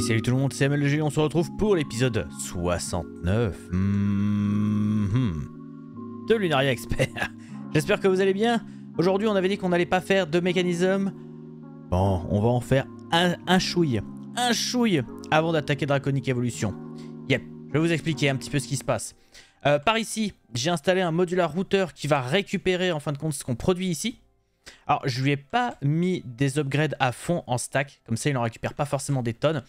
salut tout le monde, c'est MLG, on se retrouve pour l'épisode 69 mhm. de Lunaria Expert. J'espère que vous allez bien. Aujourd'hui on avait dit qu'on n'allait pas faire de mécanismes. Bon, on va en faire un, chouille. Un chouille avant d'attaquer draconique Evolution. Yep, je vais vous expliquer un petit peu ce qui se passe. Euh, par ici, j'ai installé un modular routeur qui va récupérer en fin de compte ce qu'on produit ici. Alors, je lui ai pas mis des upgrades à fond en stack. Comme ça, il en récupère pas forcément des tonnes.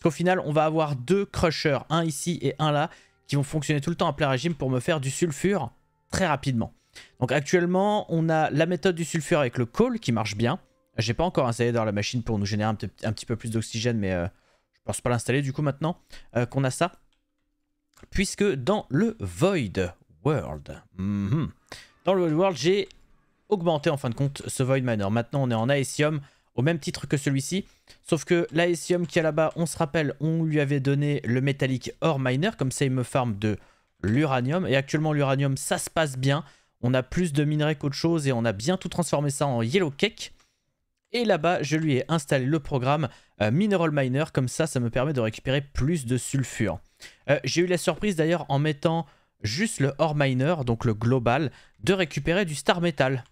Parce qu'au final, on va avoir deux crushers, un ici et un là, qui vont fonctionner tout le temps à plein régime pour me faire du sulfure très rapidement. Donc actuellement, on a la méthode du sulfure avec le coal qui marche bien. J'ai pas encore installé dans la machine pour nous générer un, petit peu plus d'oxygène, mais euh, je pense pas l'installer du coup maintenant euh, qu'on a ça. Puisque dans le Void World, mhm, dans le Void World, j'ai augmenter en fin de compte ce Void Miner. Maintenant, on est en Aesium, au même titre que celui-ci. Sauf que l'Aesium qui est là-bas, on se rappelle, on lui avait donné le métallique Ore Miner, comme ça il me farme de l'uranium. Et actuellement, l'uranium, ça se passe bien. On a plus de minerais qu'autre chose et on a bien tout transformé ça en Yellow Cake. Et là-bas, je lui ai installé le programme euh, Mineral Miner, comme ça, ça me permet de récupérer plus de sulfure. Euh, j'ai eu la surprise d'ailleurs en mettant juste le Ore Miner, donc le global, de récupérer du Star Metal.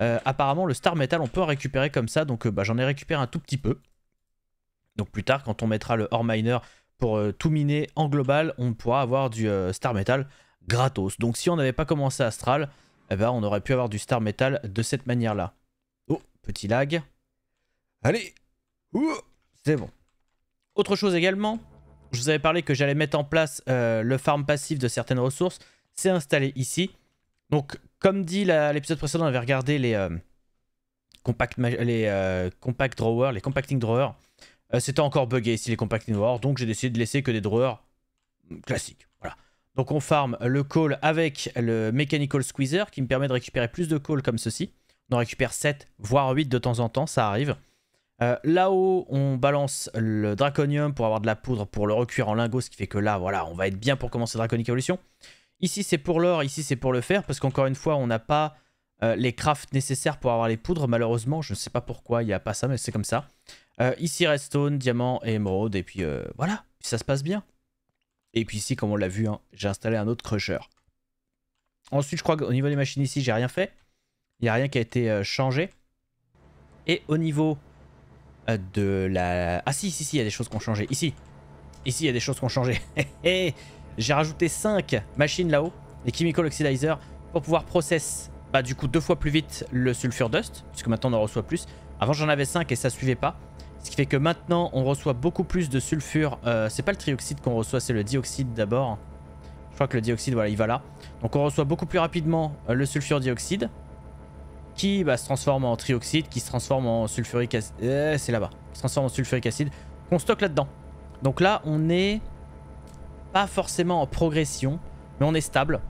Euh, apparemment, le Star Metal, on peut en récupérer comme ça. Donc, euh, bah, j'en ai récupéré un tout petit peu. Donc, plus tard, quand on mettra le Ore Miner pour euh, tout miner en global, on pourra avoir du Star Metal gratos. Donc, si on n'avait pas commencé Astral, eh ben, on aurait pu avoir du Star Metal de cette manière-là. Oh, petit lag. Allez C'est bon. Autre chose également, je vous avais parlé que j'allais mettre en place le farm passif de certaines ressources. C'est installé ici. Donc comme dit l'épisode précédent, on avait regardé les, euh, compact, euh, drawers, les compacting drawers. Euh, c'était encore buggé ici les compacting drawers, donc j'ai décidé de laisser que des drawers classiques. Voilà. Donc on farm le call avec le mechanical squeezer qui me permet de récupérer plus de calls comme ceci. On en récupère 7, voire 8 de temps en temps, ça arrive. Là-haut, on balance le Draconium pour avoir de la poudre pour le recuire en lingots, ce qui fait que là, voilà, on va être bien pour commencer Draconic Evolution. Ici, c'est pour l'or, ici, c'est pour le fer, parce qu'encore une fois, on n'a pas euh, les crafts nécessaires pour avoir les poudres. Malheureusement, je ne sais pas pourquoi il n'y a pas ça, mais c'est comme ça. Euh, ici, redstone, diamant et émeraude, et puis euh, voilà, ça se passe bien. Et puis ici, comme on l'a vu, hein, j'ai installé un autre crusher. Ensuite, je crois qu'au niveau des machines ici, j'ai rien fait. Il n'y a rien qui a été changé. Et au niveau de la... Ah si, si, si, il y a des choses qui ont changé. Ici, ici, il y a des choses qui ont changé. J'ai rajouté 5 machines là-haut, les chemical oxidizer, pour pouvoir process bah, du coup deux fois plus vite le sulfur dust, puisque maintenant on en reçoit plus. Avant j'en avais 5 et ça suivait pas. Ce qui fait que maintenant on reçoit beaucoup plus de sulfure. Euh, c'est pas le trioxyde qu'on reçoit, c'est le dioxyde d'abord. Je crois que le dioxyde, voilà, il va là. Donc on reçoit beaucoup plus rapidement euh, le sulfure dioxyde. Qui bah, se transforme en trioxyde, qui se transforme en Sulfuric acide. Euh, c'est là-bas. se transforme en sulfurique acide. Qu'on stocke là-dedans. Donc là on est pas forcément en progression, mais on est stable.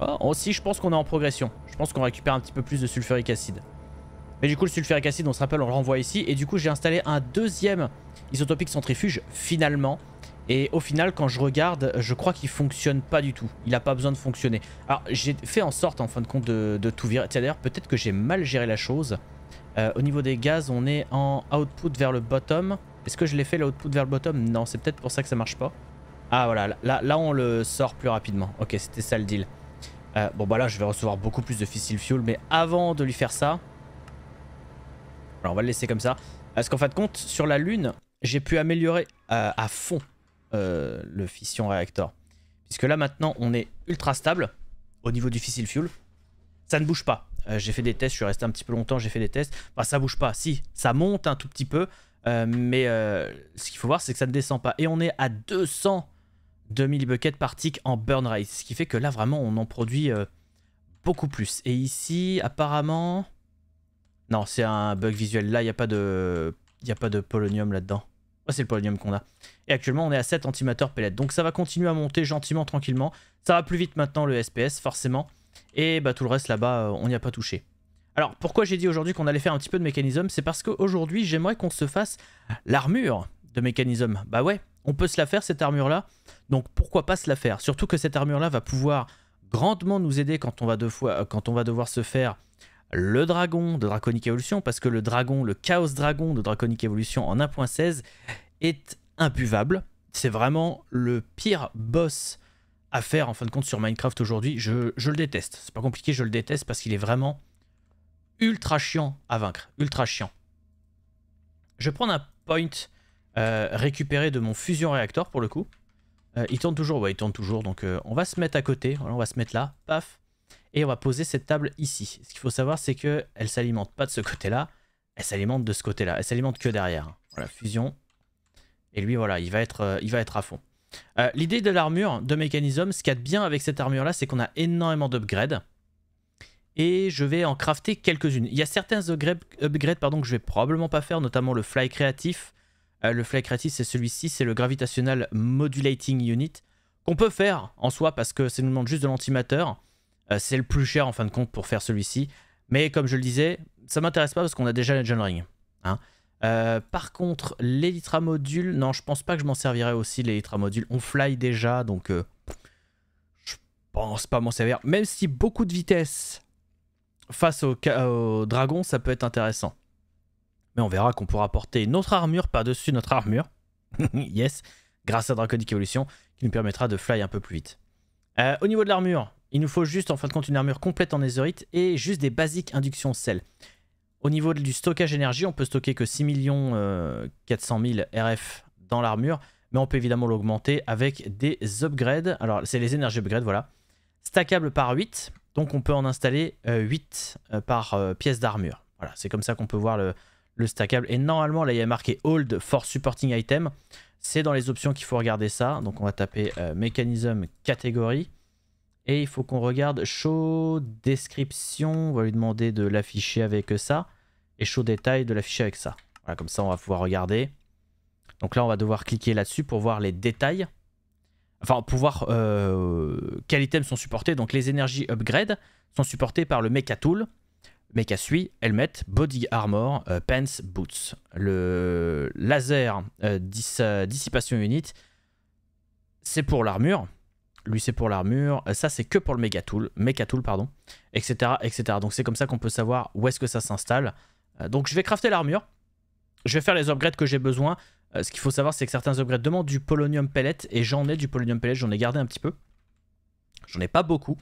Oh, aussi, oh, je pense qu'on est en progression. Je pense qu'on récupère un petit peu plus de sulfuric acide. Mais du coup, le sulfuric acide, on se rappelle, on le renvoie ici. Et du coup, j'ai installé un deuxième isotopique centrifuge, finalement. Et au final, quand je regarde, je crois qu'il fonctionne pas du tout. Il n'a pas besoin de fonctionner. Alors, j'ai fait en sorte, en fin de compte, de, tout virer. Tiens, d'ailleurs, peut-être que j'ai mal géré la chose. Euh, au niveau des gaz, on est en output vers le bottom. Est-ce que je l'ai fait l'output vers le bottom Non, c'est peut-être pour ça que ça marche pas. Ah voilà, là, là on le sort plus rapidement. Ok, c'était ça le deal. Euh, bon bah là je vais recevoir beaucoup plus de fissile fuel, mais avant de lui faire ça... Alors on va le laisser comme ça. Parce qu'en fin de compte, sur la Lune, j'ai pu améliorer euh, à fond euh, le fission réacteur. Puisque là maintenant on est ultra stable au niveau du fissile fuel. Ça ne bouge pas. j'ai fait des tests, je suis resté un petit peu longtemps, j'ai fait des tests. Enfin ça bouge pas, si, ça monte un tout petit peu. mais ce qu'il faut voir c'est que ça ne descend pas. Et on est à 200 2 buckets par tick en burn rice, Ce qui fait que là, vraiment, on en produit euh, beaucoup plus. Et ici, apparemment... Non, c'est un bug visuel. Là, il n'y a, pas de... y a pas de polonium là-dedans. Oh, c'est le polonium qu'on a. Et actuellement, on est à 7 antimateurs pellets. Donc ça va continuer à monter gentiment, tranquillement. Ça va plus vite maintenant, le SPS, forcément. Et bah, tout le reste, là-bas, euh, on n'y a pas touché. Alors, pourquoi j'ai dit aujourd'hui qu'on allait faire un petit peu de mécanisme C'est parce qu'aujourd'hui, j'aimerais qu'on se fasse l'armure de mécanisme. Bah ouais, on peut se la faire cette armure-là. Donc pourquoi pas se la faire Surtout que cette armure-là va pouvoir grandement nous aider quand on va, euh, devoir se faire le dragon de Draconique Evolution, parce que le dragon, le Chaos Dragon de Draconic Evolution en 1.16 est impuvable. C'est vraiment le pire boss à faire en fin de compte sur Minecraft aujourd'hui. Je, je, le déteste. C'est pas compliqué, je le déteste parce qu'il est vraiment ultra chiant à vaincre. Ultra chiant. Je vais prendre un point euh, récupéré récupérer de mon fusion réacteur pour le coup. Euh, il tourne toujours, ouais, il tourne toujours. Donc euh, on va se mettre à côté, on va se mettre là, paf. Et on va poser cette table ici. Ce qu'il faut savoir, c'est que elle s'alimente pas de ce côté-là, elle s'alimente de ce côté-là. Elle s'alimente que derrière. Hein. Voilà, fusion. Et lui, voilà, il va être, il va être à fond. L'idée de l'armure, de mécanisme, ce qu'il y a de bien avec cette armure-là, c'est qu'on a énormément d'upgrades et je vais en crafter quelques-unes. Il y a certains upgrades, upgrades pardon, que je vais probablement pas faire, notamment le fly créatif, euh, le Fly c'est celui-ci, c'est le Gravitational Modulating Unit, qu'on peut faire en soi parce que ça nous demande juste de l'antimateur. Euh, c'est le plus cher en fin de compte pour faire celui-ci. Mais comme je le disais, ça m'intéresse pas parce qu'on a déjà le Ring. Hein. Euh, par contre, l'Elytra Module, non, je pense pas que je m'en servirai aussi, l'Elytra Module. On fly déjà, donc je pense pas m'en servir. Même si beaucoup de vitesse face au dragon, ça peut être intéressant. Mais on verra qu'on pourra porter notre armure par-dessus notre armure. yes, grâce à Draconic Evolution, qui nous permettra de fly un peu plus vite. Euh, au niveau de l'armure, il nous faut juste en fin de compte une armure complète en netherite et juste des basiques induction sel. Au niveau du stockage énergie, on peut stocker que 6 400 000 RF dans l'armure, mais on peut évidemment l'augmenter avec des upgrades. Alors, c'est les énergies upgrades, voilà. Stackable par 8, donc on peut en installer 8 euh, euh, par pièce d'armure. Voilà, c'est comme ça qu'on peut voir le, le stackable. Et normalement, là, il y a marqué Hold for Supporting Item. C'est dans les options qu'il faut regarder ça. Donc, on va taper euh, Mécanisme Catégorie. Et il faut qu'on regarde Show Description. On va lui demander de l'afficher avec ça. Et Show Détail de l'afficher avec ça. Voilà, comme ça, on va pouvoir regarder. Donc là, on va devoir cliquer là-dessus pour voir les détails. Enfin, pour voir euh, quels items sont supportés. Donc les énergies upgrade sont supportées par le Mecha elle helmet, body armor, euh, pants, boots. Le laser euh, euh, dissipation unit, c'est pour l'armure. Lui, c'est pour l'armure. Ça, c'est que pour le Megatool, Tool, pardon, etc., etc. Donc, c'est comme ça qu'on peut savoir où est-ce que ça s'installe. donc, je vais crafter l'armure. Je vais faire les upgrades que j'ai besoin. ce qu'il faut savoir, c'est que certains upgrades demandent du polonium pellet. Et j'en ai du polonium pellet, j'en ai gardé un petit peu. J'en ai pas beaucoup.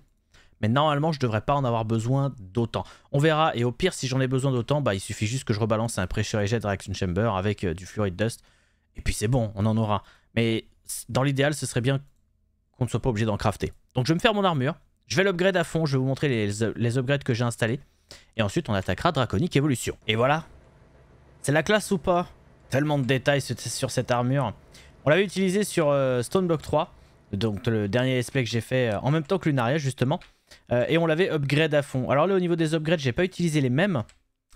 Mais normalement, je devrais pas en avoir besoin d'autant. On verra. Et au pire, si j'en ai besoin d'autant, bah, il suffit juste que je rebalance un Pressure Jet Reaction Chamber avec euh, du Fluoride Dust. Et puis c'est bon, on en aura. Mais dans l'idéal, ce serait bien qu'on ne soit pas obligé d'en crafter. Donc je vais me faire mon armure. Je vais l'upgrade à fond. Je vais vous montrer les, les upgrades que j'ai installés. Et ensuite, on attaquera draconique Evolution. Et voilà. C'est la classe ou pas Tellement de détails sur cette armure. On l'avait utilisé sur euh, Stoneblock 3. Donc le dernier SP que j'ai fait euh, en même temps que Lunaria justement. Euh, et on l'avait upgrade à fond. Alors là, au niveau des upgrades, j'ai pas utilisé les mêmes.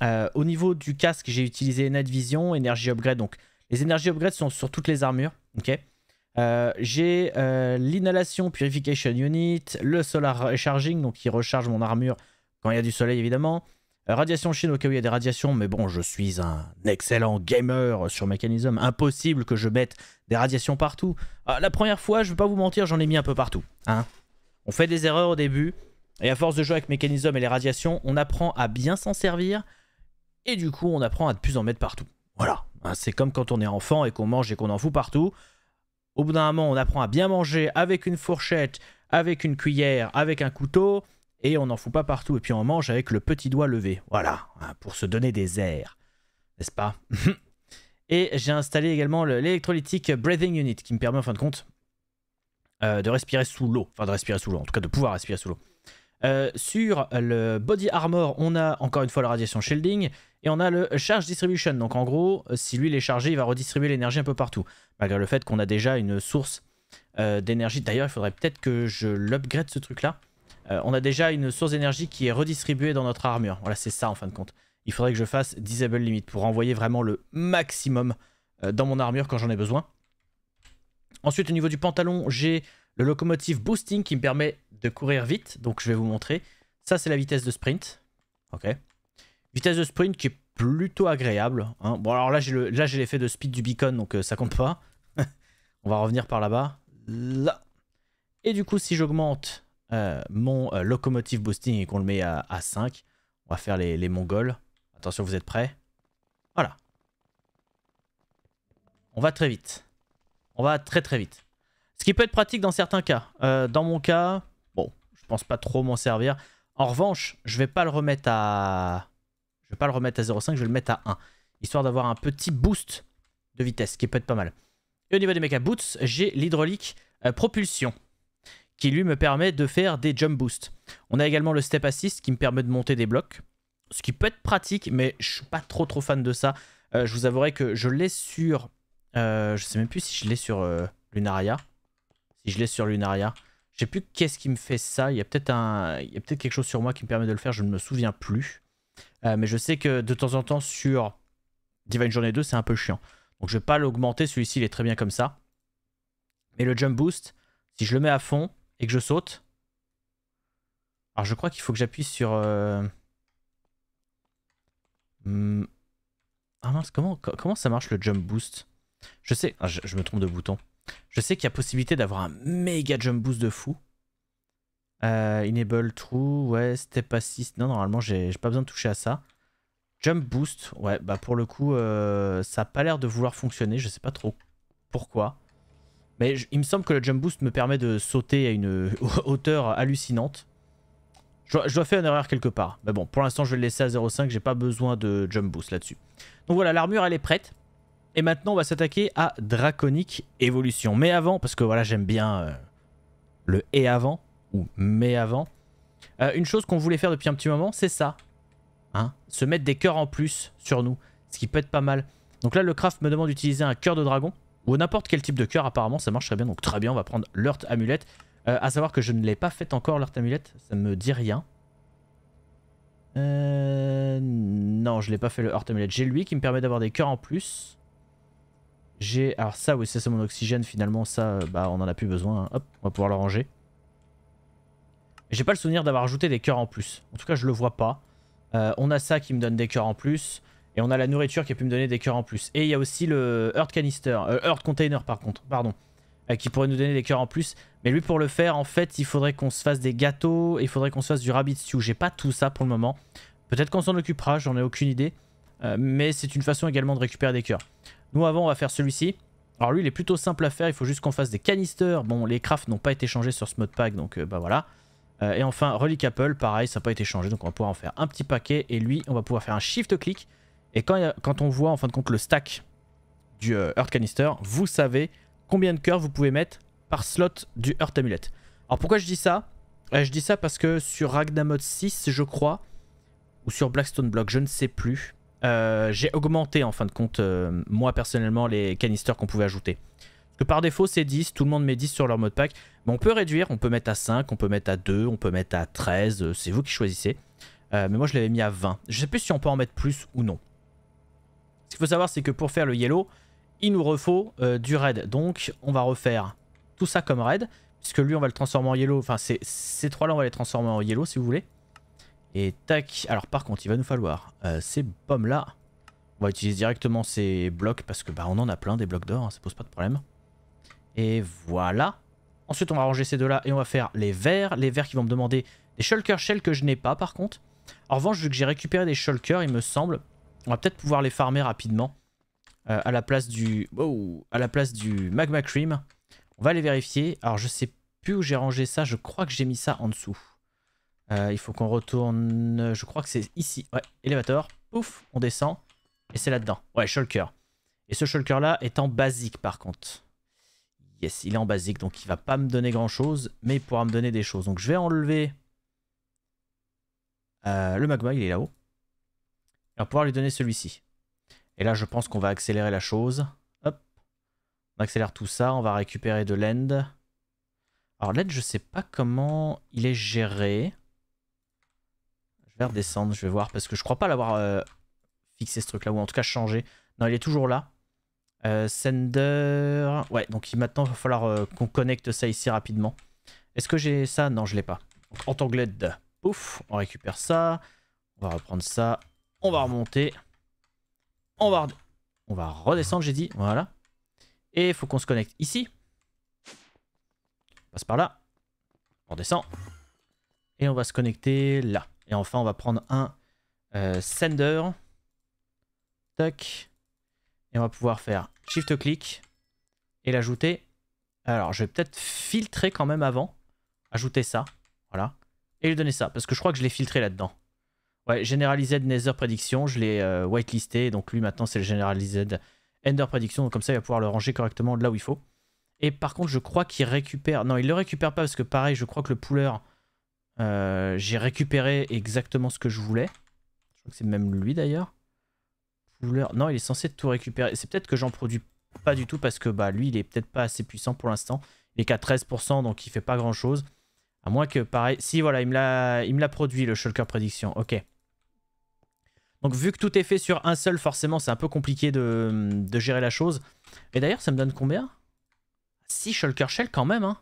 Euh, au niveau du casque, j'ai utilisé Night Vision, énergie upgrade. Donc, les énergie Upgrade sont sur toutes les armures. Ok. Euh, j'ai l'inhalation purification unit, le solar recharging, donc qui recharge mon armure quand il y a du soleil évidemment. radiation chine ok, il y a des radiations, mais bon, je suis un excellent gamer sur mécanisme. Impossible que je mette des radiations partout. la première fois, je vais pas vous mentir, j'en ai mis un peu partout. Hein. On fait des erreurs au début, et à force de jouer avec mécanisme et les radiations, on apprend à bien s'en servir. Et du coup, on apprend à de plus en mettre partout. Voilà. Hein, c'est comme quand on est enfant et qu'on mange et qu'on en fout partout. Au bout d'un moment, on apprend à bien manger avec une fourchette, avec une cuillère, avec un couteau. Et on n'en fout pas partout. Et puis on mange avec le petit doigt levé. Voilà. Hein, pour se donner des airs. N'est-ce pas Et j'ai installé également l'électrolytique Breathing Unit qui me permet en fin de compte euh, de respirer sous l'eau. Enfin, de respirer sous l'eau. En tout cas, de pouvoir respirer sous l'eau. Euh, sur le body armor, on a encore une fois la radiation shielding et on a le charge distribution. Donc en gros, euh, si lui il est chargé, il va redistribuer l'énergie un peu partout. Malgré le fait qu'on a déjà une source euh, d'énergie. D'ailleurs, il faudrait peut-être que je l'upgrade ce truc-là. on a déjà une source d'énergie qui est redistribuée dans notre armure. Voilà, c'est ça en fin de compte. Il faudrait que je fasse disable limit pour envoyer vraiment le maximum dans mon armure quand j'en ai besoin. Ensuite, au niveau du pantalon, j'ai le locomotive boosting qui me permet de courir vite, donc je vais vous montrer. Ça, c'est la vitesse de sprint. Ok. Vitesse de sprint qui est plutôt agréable. Hein. Bon, alors là, j'ai l'effet de speed du beacon, donc euh, ça compte pas. On va revenir par là-bas. Là. Et du coup, si j'augmente euh, mon euh, locomotive boosting et qu'on le met à, 5, on va faire les, les mongols. Attention, vous êtes prêts Voilà. On va très vite. On va très très vite qui peut être pratique dans certains cas. Euh, dans mon cas, bon, je pense pas trop m'en servir. En revanche, je vais pas le remettre à... Je vais pas le remettre à 0,5, je vais le mettre à 1. Histoire d'avoir un petit boost de vitesse, qui peut être pas mal. Et au niveau des Mecha Boots, j'ai l'hydraulique euh, propulsion, qui lui me permet de faire des jump boosts. On a également le step assist, qui me permet de monter des blocs. Ce qui peut être pratique, mais je suis pas trop trop fan de ça. Euh, je vous avouerai que je l'ai sur... je sais même plus si je l'ai sur Lunaria si je laisse sur Lunaria. Je sais plus qu'est-ce qui me fait ça. Il y a peut-être un... quelque chose sur moi qui me permet de le faire. Je ne me souviens plus. Euh, mais je sais que de temps en temps sur Divine Journée 2, c'est un peu chiant. Donc je ne vais pas l'augmenter. Celui-ci, il est très bien comme ça. Mais le jump boost, si je le mets à fond et que je saute. Alors je crois qu'il faut que j'appuie sur. Euh, hmm, ah comment, ça marche le jump boost Je sais. Ah, je me trompe de bouton. Je sais qu'il y a possibilité d'avoir un méga jump boost de fou. Euh, enable true, ouais, step assist. Non, normalement, j'ai pas besoin de toucher à ça. Jump boost, ouais, bah pour le coup, euh, ça a pas l'air de vouloir fonctionner. Je sais pas trop pourquoi. Mais il me semble que le jump boost me permet de sauter à une hauteur hallucinante. Je dois, je dois, faire une erreur quelque part. Mais bon, pour l'instant, je vais le laisser à 0,5. J'ai pas besoin de jump boost là-dessus. Donc voilà, l'armure, elle est prête. Et maintenant, on va s'attaquer à draconique Evolution. Mais avant, parce que voilà, j'aime bien euh, le et avant, ou mais avant. Euh, une chose qu'on voulait faire depuis un petit moment, c'est ça. Hein Se mettre des cœurs en plus sur nous, ce qui peut être pas mal. Donc là, le craft me demande d'utiliser un cœur de dragon, ou n'importe quel type de cœur apparemment, ça marche très bien. Donc très bien, on va prendre l'Earth Amulette. A euh, à savoir que je ne l'ai pas fait encore, l'Earth Amulette, ça ne me dit rien. Non, je l'ai pas fait le Heart Amulet. J'ai lui qui me permet d'avoir des cœurs en plus. J'ai... Alors ça, oui, ça c'est mon oxygène. Finalement, ça, euh, bah, on en a plus besoin. Hop, on va pouvoir le ranger. J'ai pas le souvenir d'avoir ajouté des cœurs en plus. En tout cas, je le vois pas. Euh, on a ça qui me donne des cœurs en plus. Et on a la nourriture qui a pu me donner des cœurs en plus. Et il y a aussi le Earth Canister. Euh, Earth Container, par contre. Pardon. qui pourrait nous donner des cœurs en plus. Mais lui, pour le faire, en fait, il faudrait qu'on se fasse des gâteaux. Il faudrait qu'on se fasse du rabbit stew. J'ai pas tout ça pour le moment. Peut-être qu'on s'en occupera, j'en ai aucune idée. mais c'est une façon également de récupérer des cœurs. Nous, avant, on va faire celui-ci. Alors lui, il est plutôt simple à faire. Il faut juste qu'on fasse des canisters. Bon, les crafts n'ont pas été changés sur ce mode pack, donc euh, bah voilà. Euh, et enfin, Relic Apple, pareil, ça n'a pas été changé, donc on va pouvoir en faire un petit paquet. Et lui, on va pouvoir faire un shift-click. Et quand, euh, quand, on voit, en fin de compte, le stack du Earth Canister, vous savez combien de cœurs vous pouvez mettre par slot du Earth Amulet. Alors pourquoi je dis ça Je dis ça parce que sur Ragnamod 6, je crois, ou sur Blackstone Block, je ne sais plus, euh, j'ai augmenté en fin de compte, euh, moi personnellement, les canisters qu'on pouvait ajouter. Parce que par défaut, c'est 10, tout le monde met 10 sur leur mode pack. Mais on peut réduire, on peut mettre à 5, on peut mettre à 2, on peut mettre à 13, euh, c'est vous qui choisissez. mais moi, je l'avais mis à 20. Je sais plus si on peut en mettre plus ou non. Ce qu'il faut savoir, c'est que pour faire le yellow, il nous refaut du raid. Donc, on va refaire tout ça comme raid. Puisque lui, on va le transformer en yellow. Enfin, ces trois-là, on va les transformer en yellow, si vous voulez. Et tac. Alors par contre, il va nous falloir euh, ces pommes-là. On va utiliser directement ces blocs parce que bah, on en a plein des blocs d'or, hein, ça pose pas de problème. Et voilà. Ensuite, on va ranger ces deux-là et on va faire les verts. Les verts qui vont me demander des shulker shells que je n'ai pas par contre. En revanche, vu que j'ai récupéré des shulkers, il me semble, on va peut-être pouvoir les farmer rapidement. Euh, à la place du oh, à la place du magma cream. On va les vérifier. Alors je sais plus où j'ai rangé ça, je crois que j'ai mis ça en dessous. Euh, il faut qu'on retourne, je crois que c'est ici. Ouais, élévateur, pouf, on descend. Et c'est là-dedans. Ouais, shulker. Et ce shulker là est en basique par contre. Yes, il est en basique, donc il va pas me donner grand chose, mais il pourra me donner des choses. Donc je vais enlever euh, le magma, il est là-haut. on va pouvoir lui donner celui-ci. Et là, je pense qu'on va accélérer la chose. Hop. On accélère tout ça, on va récupérer de l'end. Alors l'end, je sais pas comment il est géré redescendre, je vais voir, parce que je crois pas l'avoir euh, fixé ce truc-là, ou en tout cas changé. Non, il est toujours là. Euh, sender... Ouais, donc maintenant, il va falloir euh, qu'on connecte ça ici rapidement. Est-ce que j'ai ça Non, je l'ai pas. Donc, entangled, pouf, on récupère ça. On va reprendre ça. On va remonter. On va, on va redescendre, j'ai dit. Voilà. Et il faut qu'on se connecte ici. On passe par là. On descend. Et on va se connecter là. Et enfin, on va prendre un euh, sender. Tac. Et on va pouvoir faire shift-click et l'ajouter. Alors, je vais peut-être filtrer quand même avant. Ajouter ça. Voilà. Et lui donner ça, parce que je crois que je l'ai filtré là-dedans. Ouais, Generalized Nether Prediction, je l'ai euh, whitelisté. Donc lui, maintenant, c'est le Generalized Ender Prediction. Donc comme ça, il va pouvoir le ranger correctement là où il faut. Et par contre, je crois qu'il récupère... Non, il le récupère pas parce que pareil, je crois que le puller euh, j'ai récupéré exactement ce que je voulais. Je crois que c'est même lui d'ailleurs. Non, il est censé tout récupérer. C'est peut-être que j'en produis pas du tout parce que bah lui, il est peut-être pas assez puissant pour l'instant. Il est qu'à 13%, donc il fait pas grand-chose. À moins que pareil. Si, voilà, il me l'a produit le Shulker Prédiction. Ok. Donc vu que tout est fait sur un seul, forcément, c'est un peu compliqué de, gérer la chose. Et d'ailleurs, ça me donne combien 6 Shulker Shell quand même, hein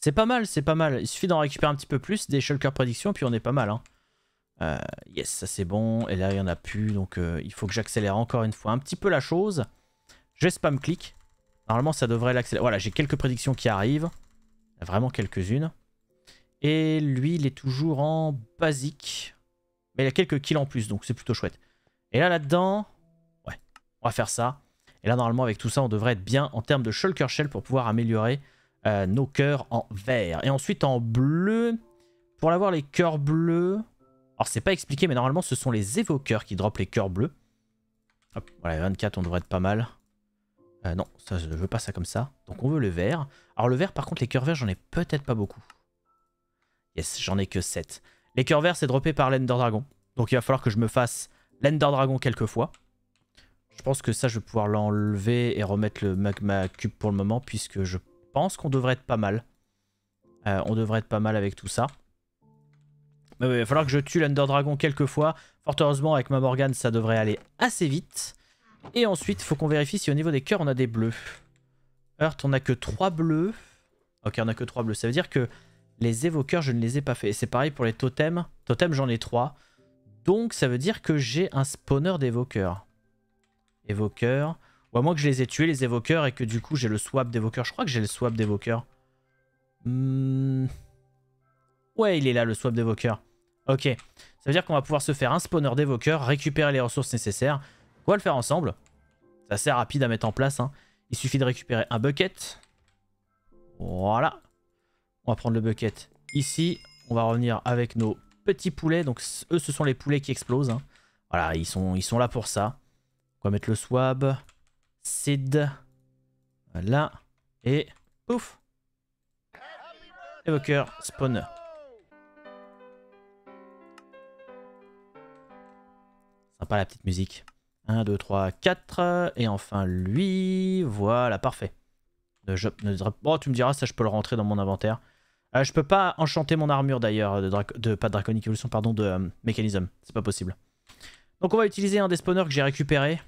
c'est pas mal, c'est pas mal. Il suffit d'en récupérer un petit peu plus des shulker prédictions, puis on est pas mal. Hein. Euh, yes, ça c'est bon. Et là, il n'y en a plus, donc euh, il faut que j'accélère encore une fois un petit peu la chose. Je spam clic. Normalement, ça devrait l'accélérer. Voilà, j'ai quelques prédictions qui arrivent. Vraiment quelques-unes. Et lui, il est toujours en basique. Mais il a quelques kills en plus, donc c'est plutôt chouette. Et là, là-dedans... Ouais, on va faire ça. Et là, normalement, avec tout ça, on devrait être bien en termes de shulker shell pour pouvoir améliorer euh, nos cœurs en vert. Et ensuite en bleu, pour avoir les cœurs bleus... Alors c'est pas expliqué, mais normalement ce sont les évoqueurs qui droppent les cœurs bleus. Hop, voilà, 24, on devrait être pas mal. Euh, non, ça, je veux pas ça comme ça. Donc on veut le vert. Alors le vert, par contre, les cœurs verts, j'en ai peut-être pas beaucoup. Yes, j'en ai que 7. Les cœurs verts, c'est droppé par l'Ender Dragon. Donc il va falloir que je me fasse l'Ender Dragon quelques Je pense que ça, je vais pouvoir l'enlever et remettre le magma cube pour le moment, puisque je pense qu'on devrait être pas mal. Euh, on devrait être pas mal avec tout ça. Mais il va falloir que je tue dragon quelques fois. Fort heureusement, avec ma Morgane, ça devrait aller assez vite. Et ensuite, faut qu'on vérifie si au niveau des cœurs, on a des bleus. Heart, on a que trois bleus. Ok, on a que trois bleus. Ça veut dire que les évoqueurs, je ne les ai pas fait. Et C'est pareil pour les totems. Totems, j'en ai trois. Donc, ça veut dire que j'ai un spawner d'évoqueurs. Évoqueurs. Ou bah, moi que je les ai tués, les évoqueurs, et que du coup j'ai le swap d'évoqueur. Je crois que j'ai le swap d'évoqueur. Hmm. Ouais, il est là, le swap d'évoqueur. Ok. Ça veut dire qu'on va pouvoir se faire un spawner d'évoqueur, récupérer les ressources nécessaires. On va le faire ensemble. C'est assez rapide à mettre en place. Hein. Il suffit de récupérer un bucket. Voilà. On va prendre le bucket ici. On va revenir avec nos petits poulets. Donc eux, ce sont les poulets qui explosent. Hein. Voilà, ils sont, ils sont là pour ça. On va mettre le swab. Sid, Voilà. Et ouf. Evoker, spawner. Sympa la petite musique. 1, 2, 3, 4. Et enfin lui. Voilà, parfait. oh, tu me diras, ça je peux le rentrer dans mon inventaire. Euh, je peux pas enchanter mon armure d'ailleurs, de, de, pas de Draconic Evolution, pardon, de euh, mécanisme. C'est pas possible. Donc on va utiliser un des spawners que j'ai récupéré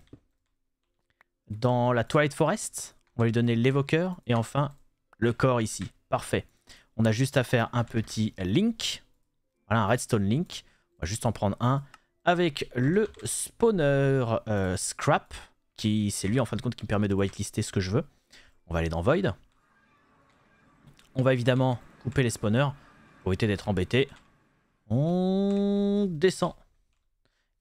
dans la Twilight Forest. On va lui donner l'évoqueur et enfin le corps ici. Parfait. On a juste à faire un petit link. Voilà, un redstone link. On va juste en prendre un avec le spawner euh, scrap. qui C'est lui en fin de compte qui me permet de whitelister ce que je veux. On va aller dans Void. On va évidemment couper les spawners pour éviter d'être embêté. On descend.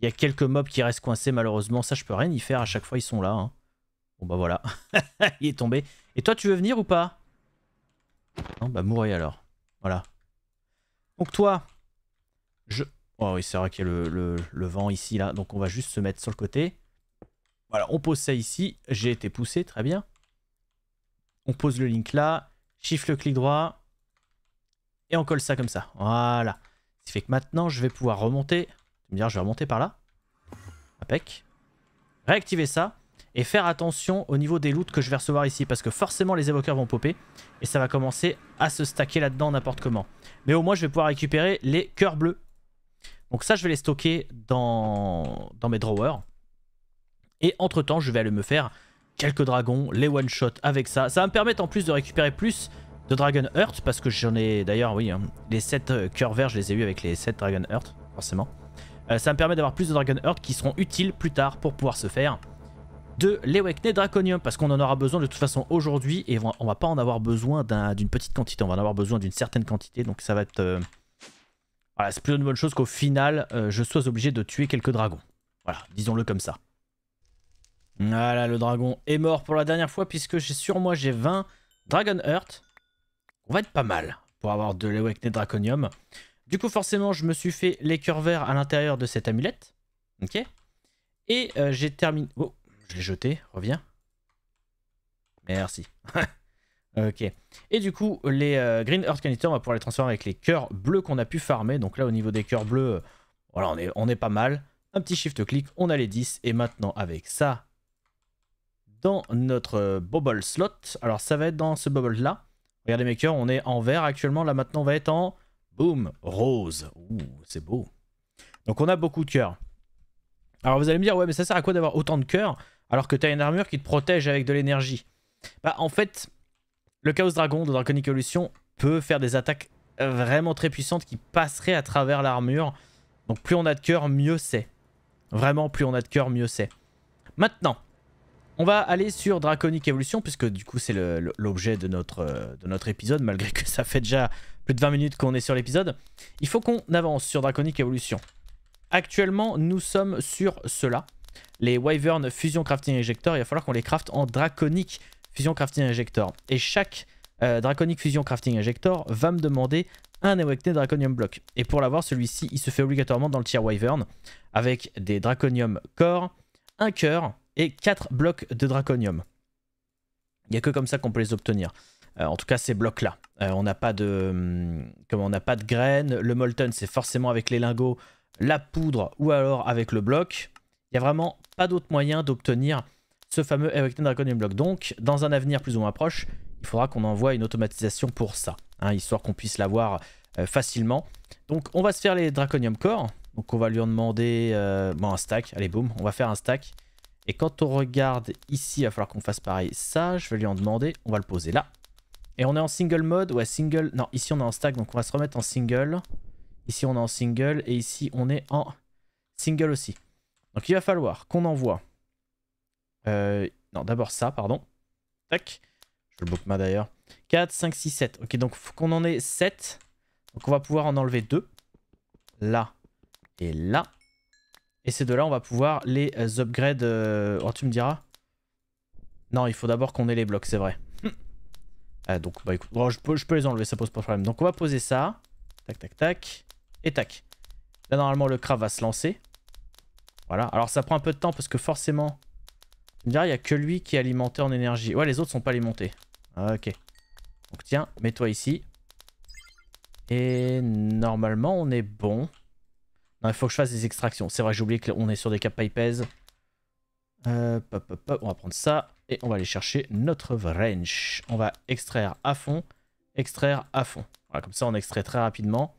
Il y a quelques mobs qui restent coincés malheureusement. Ça je peux rien y faire. À chaque fois ils sont là. Hein. Bon bah voilà, il est tombé. Et toi, tu veux venir ou pas Non, bah mourir alors. Voilà. Donc toi, je... Oh oui, c'est vrai qu'il y a le, vent ici, là. Donc on va juste se mettre sur le côté. Voilà, on pose ça ici. J'ai été poussé, très bien. On pose le link là. Shift le clic droit. Et on colle ça comme ça. Voilà. Ce qui fait que maintenant, je vais pouvoir remonter. Tu me dire, je vais remonter par là. Apec. Réactiver ça. Et faire attention au niveau des loots que je vais recevoir ici. Parce que forcément les évoqueurs vont popper. Et ça va commencer à se stacker là-dedans n'importe comment. Mais au moins je vais pouvoir récupérer les cœurs bleus. Donc ça je vais les stocker dans, mes drawers. Et entre temps je vais aller me faire quelques dragons, les one shot avec ça. Ça va me permettre en plus de récupérer plus de Dragon Heart. Parce que j'en ai d'ailleurs oui hein, les 7 euh, cœurs verts je les ai eu avec les 7 Dragon Heart forcément. Euh, ça me permet d'avoir plus de Dragon Heart qui seront utiles plus tard pour pouvoir se faire de l'Ewekne Draconium, parce qu'on en aura besoin de toute façon aujourd'hui, et on va pas en avoir besoin d'une petite quantité, on va en avoir besoin d'une certaine quantité, donc ça va être... Euh, voilà, c'est plutôt une bonne chose qu'au final, euh, je sois obligé de tuer quelques dragons. Voilà, disons-le comme ça. Voilà, le dragon est mort pour la dernière fois, puisque sur moi j'ai 20 Dragon Heart. On va être pas mal pour avoir de l'Ewekne Draconium. Du coup, forcément, je me suis fait les cœurs verts à l'intérieur de cette amulette. Ok Et euh, j'ai terminé... Oh, je l'ai jeté, reviens. Merci. ok. Et du coup, les euh, Green Earth Canister, on va pouvoir les transformer avec les cœurs bleus qu'on a pu farmer. Donc là, au niveau des cœurs bleus, euh, voilà, on est, on est pas mal. Un petit shift click on a les 10. Et maintenant, avec ça, dans notre euh, bobble slot. Alors, ça va être dans ce bobble-là. Regardez mes cœurs, on est en vert actuellement. Là, maintenant, on va être en... boom rose. Ouh, c'est beau. Donc, on a beaucoup de cœurs. Alors, vous allez me dire, ouais, mais ça sert à quoi d'avoir autant de cœurs alors que as une armure qui te protège avec de l'énergie. Bah en fait, le Chaos Dragon de Draconic Evolution peut faire des attaques euh, vraiment très puissantes qui passeraient à travers l'armure. Donc plus on a de cœur, mieux c'est. Vraiment, plus on a de cœur, mieux c'est. Maintenant, on va aller sur Draconic Evolution, puisque du coup c'est l'objet de notre, euh, de notre épisode, malgré que ça fait déjà plus de 20 minutes qu'on est sur l'épisode. Il faut qu'on avance sur Draconic Evolution. Actuellement, nous sommes sur cela. Les Wyvern Fusion Crafting Injector, il va falloir qu'on les crafte en draconique Fusion Crafting Injector. Et chaque euh, draconique Fusion Crafting Injector va me demander un Awakened Draconium Block. Et pour l'avoir, celui-ci, il se fait obligatoirement dans le tier Wyvern, avec des Draconium Core, un cœur et 4 blocs de Draconium. Il n'y a que comme ça qu'on peut les obtenir. Euh, en tout cas, ces blocs-là. Euh, on n'a pas de hum, comme on n'a pas de graines. Le molten, c'est forcément avec les lingots, la poudre ou alors avec le bloc. Il n'y a vraiment pas d'autre moyen d'obtenir ce fameux Awakened Draconium Block. Donc, dans un avenir plus ou moins proche, il faudra qu'on envoie une automatisation pour ça, hein, histoire qu'on puisse l'avoir euh, facilement. Donc, on va se faire les Draconium Core. Donc, on va lui en demander euh, bon, un stack. Allez, boum, on va faire un stack. Et quand on regarde ici, il va falloir qu'on fasse pareil. Ça, je vais lui en demander. On va le poser là. Et on est en single mode. Ouais, single. Non, ici, on est en stack. Donc, on va se remettre en single. Ici, on est en single. Et ici, on est en single aussi. Donc il va falloir qu'on envoie... Euh, non, d'abord ça, pardon. Tac. Je le ma d'ailleurs. 4, 5, 6, 7. Ok, donc faut qu'on en ait 7. Donc on va pouvoir en enlever 2. Là et là. Et ces deux-là, on va pouvoir les euh, upgrade... Euh, oh, tu me diras Non, il faut d'abord qu'on ait les blocs, c'est vrai. Ah, donc, bah écoute, oh, je, peux, je peux les enlever, ça pose pas de problème. Donc on va poser ça. Tac, tac, tac. Et tac. Là, normalement, le crabe va se lancer. Voilà. Alors ça prend un peu de temps parce que forcément... il n'y a que lui qui est alimenté en énergie. Ouais, les autres sont pas alimentés. Ah, ok. Donc tiens, mets-toi ici. Et normalement, on est bon. Non, il faut que je fasse des extractions. C'est vrai, j'ai oublié qu'on est sur des capes euh, pipes. On va prendre ça et on va aller chercher notre wrench. On va extraire à fond, extraire à fond. Voilà, comme ça, on extrait très rapidement.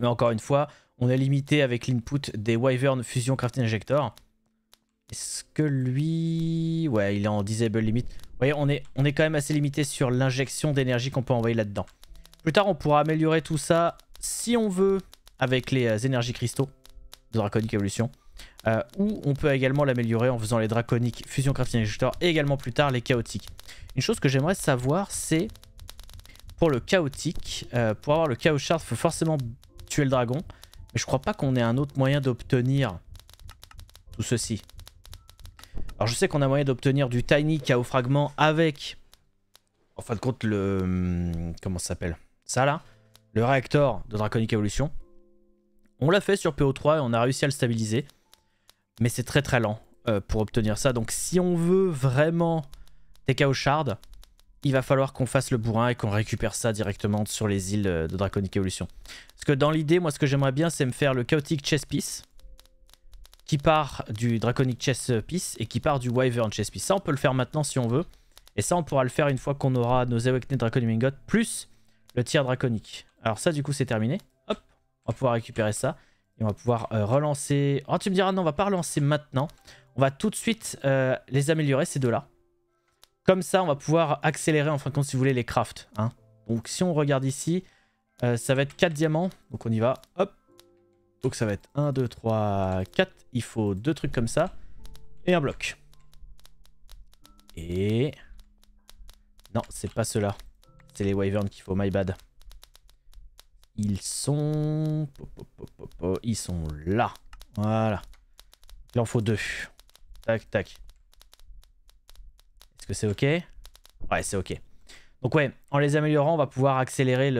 Mais encore une fois, on est limité avec l'input des Wyvern Fusion Crafting Injector. Est-ce que lui... Ouais, il est en disable limit. Vous voyez, on est, on est quand même assez limité sur l'injection d'énergie qu'on peut envoyer là-dedans. Plus tard, on pourra améliorer tout ça, si on veut, avec les euh, énergies cristaux de Draconic Evolution. Euh, ou on peut également l'améliorer en faisant les draconiques Fusion Crafting Injector et également plus tard les Chaotiques. Une chose que j'aimerais savoir, c'est pour le Chaotique, euh, pour avoir le Chaos Shard, il faut forcément tuer le dragon. Mais je crois pas qu'on ait un autre moyen d'obtenir tout ceci. Alors je sais qu'on a moyen d'obtenir du Tiny Chaos fragment avec, en fin de compte, le... Hmm, comment ça s'appelle Ça là Le réacteur de Draconic Evolution. On l'a fait sur PO3 et on a réussi à le stabiliser. Mais c'est très très lent euh, pour obtenir ça. Donc si on veut vraiment Chaos Shards il va falloir qu'on fasse le bourrin et qu'on récupère ça directement sur les îles euh, de Draconic Evolution. Parce que dans l'idée, moi, ce que j'aimerais bien, c'est me faire le Chaotic Chess Piece qui part du Draconic Chess Piece et qui part du Wyvern Chess Piece. Ça, on peut le faire maintenant si on veut. Et ça, on pourra le faire une fois qu'on aura nos Awakened Draconic God plus le tir draconique. Alors ça, du coup, c'est terminé. Hop, on va pouvoir récupérer ça. Et on va pouvoir euh, relancer... Oh, tu me diras, non, on va pas relancer maintenant. On va tout de suite euh, les améliorer, ces deux-là. Comme ça, on va pouvoir accélérer en fin de compte, si vous voulez, les crafts. Hein. Donc si on regarde ici, euh, ça va être 4 diamants. Donc on y va. Hop. Donc ça va être 1, 2, 3, 4. Il faut deux trucs comme ça. Et un bloc. Et... Non, c'est pas ceux-là. C'est les wyverns qu'il faut, my bad. Ils sont... Ils sont là. Voilà. Il en faut deux. Tac, tac. Est-ce que c'est ok Ouais, c'est ok. Donc ouais, en les améliorant, on va pouvoir accélérer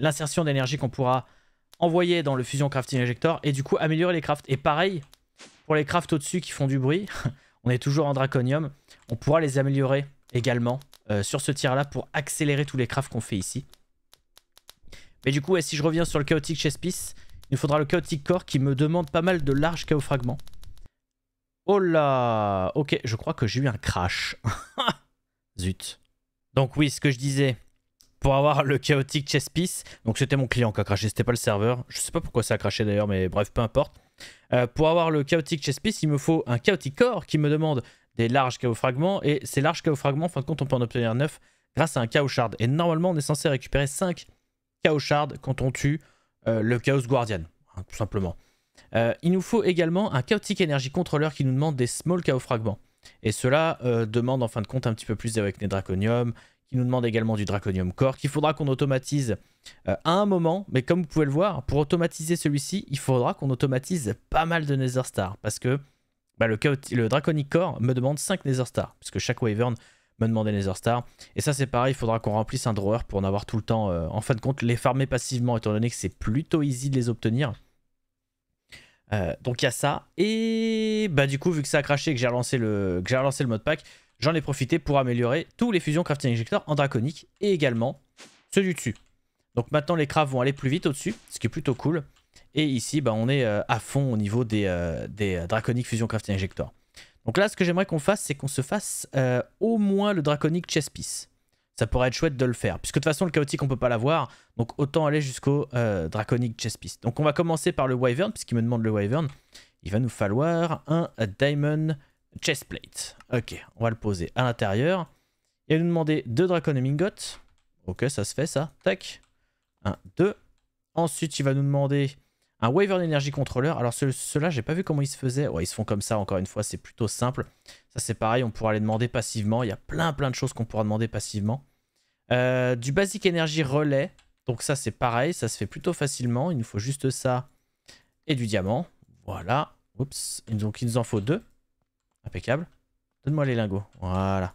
l'insertion d'énergie qu'on pourra envoyer dans le Fusion Crafting Injector et du coup améliorer les crafts. Et pareil, pour les crafts au-dessus qui font du bruit, on est toujours en Draconium, on pourra les améliorer également euh, sur ce tir-là pour accélérer tous les crafts qu'on fait ici. Mais du coup, si je reviens sur le Chaotic Chess Piece, il nous faudra le Chaotic Core qui me demande pas mal de larges chaos fragments. Oh là Ok, je crois que j'ai eu un crash. Zut. Donc oui, ce que je disais, pour avoir le chaotic chess piece, donc c'était mon client qui a craché, c'était pas le serveur. Je sais pas pourquoi ça a craché d'ailleurs, mais bref, peu importe. Euh, pour avoir le chaotic chess piece, il me faut un chaotic core qui me demande des larges chaos fragments, et ces larges chaos fragments, en fin de compte, on peut en obtenir 9 grâce à un chaos shard. Et normalement, on est censé récupérer 5 chaos shards quand on tue euh, le chaos guardian, hein, tout simplement. Euh, il nous faut également un Chaotic Energy Controller qui nous demande des Small Chaos Fragments. Et cela euh, demande en fin de compte un petit peu plus avec les Draconium, qui nous demande également du Draconium Core, qu'il faudra qu'on automatise euh, à un moment, mais comme vous pouvez le voir, pour automatiser celui-ci, il faudra qu'on automatise pas mal de Nether Star, parce que bah, le, le, Draconic Core me demande 5 Nether Star, puisque chaque wavern me demandait Nether Star. Et ça c'est pareil, il faudra qu'on remplisse un drawer pour en avoir tout le temps, en fin de compte, les farmer passivement, étant donné que c'est plutôt easy de les obtenir. Euh, donc il y a ça. Et bah du coup, vu que ça a craché et que j'ai relancé le, que j'ai le mode pack, j'en ai profité pour améliorer tous les fusions crafting injectors en draconique et également ceux du dessus. Donc maintenant les crafts vont aller plus vite au-dessus, ce qui est plutôt cool. Et ici, bah, on est euh, à fond au niveau des, euh, draconiques des fusion crafting injectors. Donc là, ce que j'aimerais qu'on fasse, c'est qu'on se fasse au moins le draconique chess piece. Ça pourrait être chouette de le faire. Puisque de toute façon, le chaotique, on peut pas l'avoir. Donc autant aller jusqu'au euh, draconic chess piece. Donc on va commencer par le wyvern, puisqu'il me demande le wyvern. Il va nous falloir un diamond chess plate. Ok, on va le poser à l'intérieur. Il va nous demander deux draconomingots. Ok, ça se fait ça. Tac. un, deux. Ensuite, il va nous demander un Wyvern Energy Controller. Alors, ceux-là, j'ai pas vu comment ils se faisaient. Ouais, ils se font comme ça, encore une fois, c'est plutôt simple. Ça, c'est pareil, on pourra les demander passivement. Il y a plein, plein de choses qu'on pourra demander passivement. Euh, du Basic Energy relais Donc ça, c'est pareil. Ça se fait plutôt facilement. Il nous faut juste ça et du diamant. Voilà. Oups. Donc il nous en faut deux. Impeccable. Donne-moi les lingots. Voilà.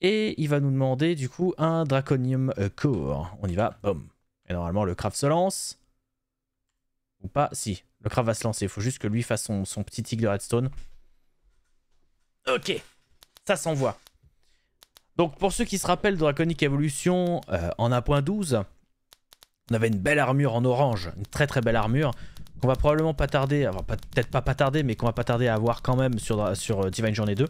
Et il va nous demander du coup un Draconium euh, Core. On y va. boom. Et normalement, le craft se lance. Ou pas Si. Le craft va se lancer. Il faut juste que lui fasse son, petit tigre de redstone. Ok. Ça s'envoie. Donc pour ceux qui se rappellent de Draconic Evolution euh, en 1.12, on avait une belle armure en orange, une très très belle armure, qu'on va probablement pas tarder, enfin peut-être pas pas tarder, mais qu'on va pas tarder à avoir quand même sur, sur euh, Divine Journée 2.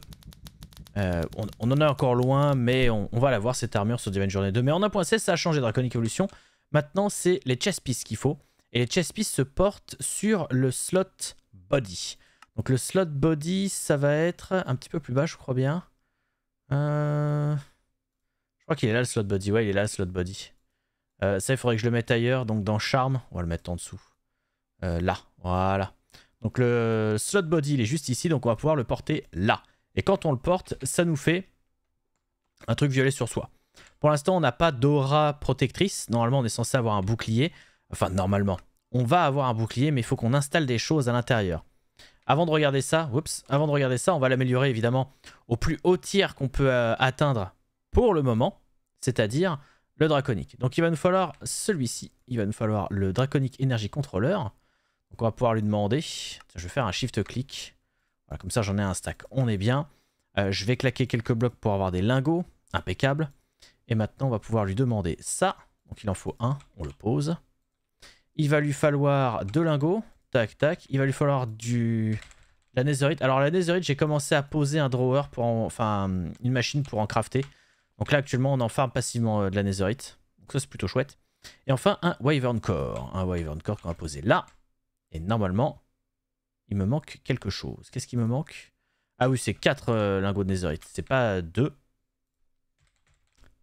Euh, on, en est encore loin, mais on, va la voir cette armure sur Divine Journée 2. Mais en 1.16, ça a changé Draconic Evolution. Maintenant, c'est les chess pieces qu'il faut. Et les chess pieces se portent sur le slot body. Donc le slot body, ça va être un petit peu plus bas, je crois bien. Euh, je crois qu'il est là le slot body. Ouais, il est là le slot body. Euh, ça, il faudrait que je le mette ailleurs. Donc dans Charme, on va le mettre en dessous. Euh, là, voilà. Donc le slot body, il est juste ici. Donc on va pouvoir le porter là. Et quand on le porte, ça nous fait un truc violet sur soi. Pour l'instant, on n'a pas d'aura protectrice. Normalement, on est censé avoir un bouclier. Enfin, normalement. On va avoir un bouclier, mais il faut qu'on installe des choses à l'intérieur. Avant de regarder ça, avant de regarder ça, on va l'améliorer évidemment au plus haut tiers qu'on peut euh, atteindre pour le moment, c'est-à-dire le draconique. Donc il va nous falloir celui-ci, il va nous falloir le draconique énergie contrôleur. Donc on va pouvoir lui demander, je vais faire un shift-click, voilà, comme ça j'en ai un stack, on est bien. Euh, je vais claquer quelques blocs pour avoir des lingots, impeccable. Et maintenant on va pouvoir lui demander ça, donc il en faut un, on le pose. Il va lui falloir deux lingots, Tac, tac. Il va lui falloir du... La netherite. Alors la netherite, j'ai commencé à poser un drawer pour Enfin, une machine pour en crafter. Donc là, actuellement, on en farm passivement euh, de la netherite. Donc ça, c'est plutôt chouette. Et enfin, un wyvern core. Un wyvern core qu'on va poser là. Et normalement, il me manque quelque chose. Qu'est-ce qui me manque Ah oui, c'est 4 euh, lingots de netherite. C'est pas 2.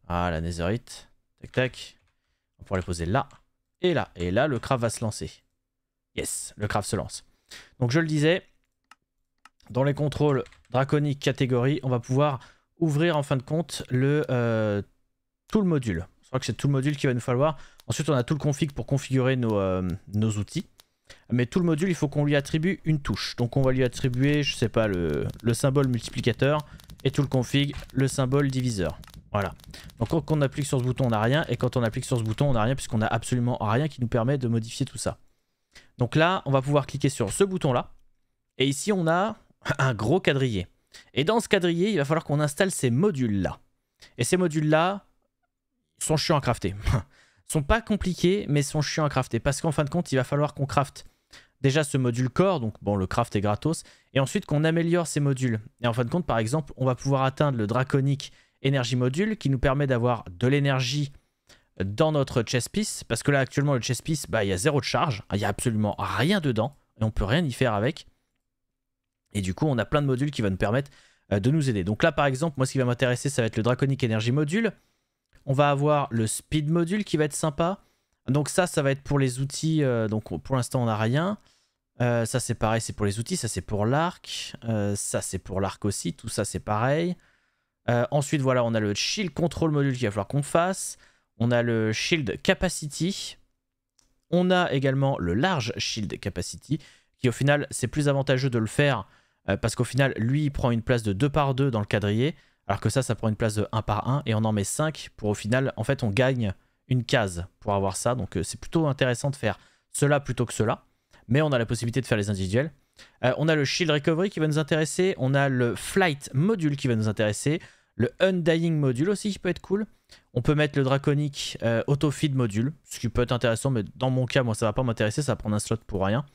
Ah, la netherite. Tac, tac. On pourra les poser là. Et là. Et là, le craft va se lancer. Yes, le craft se lance. Donc je le disais, dans les contrôles draconiques catégorie, on va pouvoir ouvrir en fin de compte le, euh, tout le module. Je crois que c'est tout le module qu'il va nous falloir. Ensuite, on a tout le config pour configurer nos, euh, nos outils. Mais tout le module, il faut qu'on lui attribue une touche. Donc on va lui attribuer, je sais pas, le, le symbole multiplicateur et tout le config, le symbole diviseur. Voilà. Donc quand on applique sur ce bouton, on n'a rien. Et quand on applique sur ce bouton, on n'a rien puisqu'on n'a absolument rien qui nous permet de modifier tout ça. Donc là, on va pouvoir cliquer sur ce bouton-là. Et ici, on a un gros quadrillé. Et dans ce quadrillé, il va falloir qu'on installe ces modules-là. Et ces modules-là sont chiants à crafter. sont pas compliqués, mais sont chiants à crafter. Parce qu'en fin de compte, il va falloir qu'on crafte déjà ce module corps Donc bon, le craft est gratos. Et ensuite qu'on améliore ces modules. Et en fin de compte, par exemple, on va pouvoir atteindre le draconique énergie Module qui nous permet d'avoir de l'énergie dans notre chess piece, parce que là actuellement le chess piece, bah, il y a zéro de charge, il n'y a absolument rien dedans, et on peut rien y faire avec. Et du coup, on a plein de modules qui vont nous permettre euh, de nous aider. Donc là, par exemple, moi, ce qui va m'intéresser, ça va être le Draconic Energy Module. On va avoir le Speed Module qui va être sympa. Donc ça, ça va être pour les outils. Euh, donc pour l'instant, on n'a rien. Euh, ça, c'est pareil, c'est pour les outils. Ça, c'est pour l'arc. ça, c'est pour l'arc aussi. Tout ça, c'est pareil. ensuite, voilà, on a le shield Control Module qu'il va falloir qu'on fasse. On a le Shield Capacity. On a également le Large Shield Capacity, qui au final, c'est plus avantageux de le faire, euh, parce qu'au final, lui, il prend une place de 2 par 2 dans le quadrillé, alors que ça, ça prend une place de 1 par 1, et on en met 5 pour au final, en fait, on gagne une case pour avoir ça. Donc euh, c'est plutôt intéressant de faire cela plutôt que cela, mais on a la possibilité de faire les individuels. Euh, on a le Shield Recovery qui va nous intéresser, on a le Flight Module qui va nous intéresser, le Undying Module aussi qui peut être cool, on peut mettre le draconique euh, auto-feed module, ce qui peut être intéressant, mais dans mon cas, moi, ça va pas m'intéresser, ça va prendre un slot pour rien.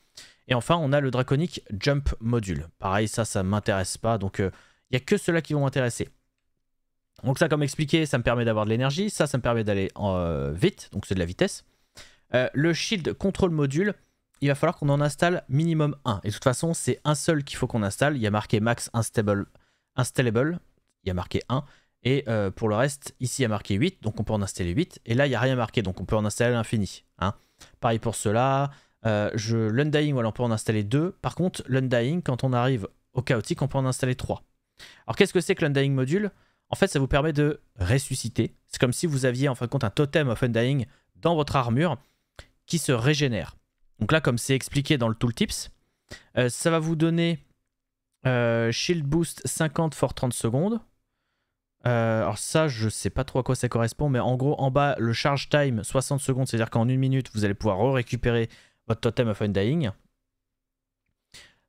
Et enfin, on a le draconique jump module. Pareil, ça, ça m'intéresse pas, donc il euh, y n'y a que ceux-là qui vont m'intéresser. Donc ça, comme expliqué, ça me permet d'avoir de l'énergie, ça, ça me permet d'aller euh, vite, donc c'est de la vitesse. le shield control module, il va falloir qu'on en installe minimum un. Et de toute façon, c'est un seul qu'il faut qu'on installe. Il y a marqué max installable, il y a marqué 1. Et euh, pour le reste, ici il y a marqué 8, donc on peut en installer 8. Et là, il n'y a rien marqué, donc on peut en installer à l'infini. Hein. Pareil pour cela. Euh, l'undying, voilà, on peut en installer 2. Par contre, l'undying, quand on arrive au chaotique, on peut en installer 3. Alors qu'est-ce que c'est que l'undying module En fait, ça vous permet de ressusciter. C'est comme si vous aviez en fin de compte un totem of undying dans votre armure qui se régénère. Donc là, comme c'est expliqué dans le tooltips, euh, ça va vous donner shield boost 50 for 30 secondes. Euh, alors ça, je sais pas trop à quoi ça correspond, mais en gros, en bas, le charge time, 60 secondes, c'est-à-dire qu'en une minute, vous allez pouvoir récupérer votre totem of undying.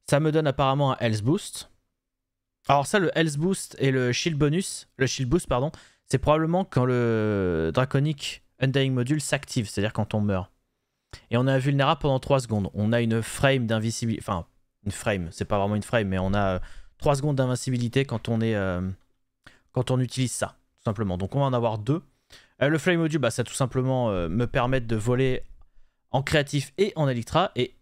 Ça me donne apparemment un health boost. Alors ça, le health boost et le shield bonus, le shield boost, pardon, c'est probablement quand le draconic undying module s'active, c'est-à-dire quand on meurt. Et on est invulnérable pendant 3 secondes. On a une frame d'invisibilité, enfin, une frame, c'est pas vraiment une frame, mais on a 3 euh, secondes d'invincibilité quand on est... Euh, quand on utilise ça, tout simplement. Donc on va en avoir deux. Euh, le fly module, bah, ça tout simplement euh, me permettre de voler en créatif et en Elytra. Et